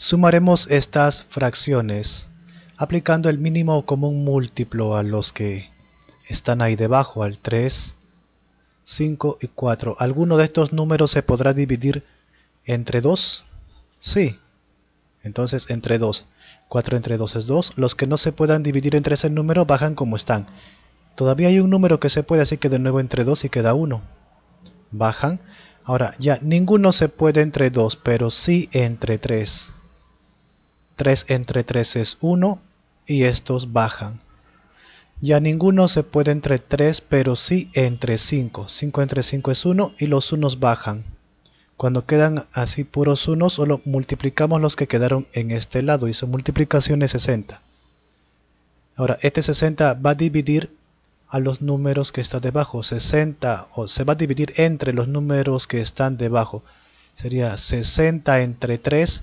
Sumaremos estas fracciones aplicando el mínimo común múltiplo a los que están ahí debajo, al 3, 5 y 4. ¿Alguno de estos números se podrá dividir entre 2? Sí. Entonces entre 2. 4 entre 2 es 2. Los que no se puedan dividir entre ese número bajan como están. Todavía hay un número que se puede, así que de nuevo entre 2 y queda 1. Bajan. Ahora, ya ninguno se puede entre 2, pero sí entre 3. 3 entre 3 es 1 y estos bajan. Ya ninguno se puede entre 3, pero sí entre 5. 5 entre 5 es 1 y los unos bajan. Cuando quedan así puros unos, solo multiplicamos los que quedaron en este lado y su multiplicación es 60. Ahora, este 60 va a dividir a los números que están debajo. 60 o se va a dividir entre los números que están debajo. Sería 60 entre 3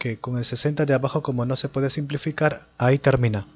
que con el 60 de abajo como no se puede simplificar, ahí termina.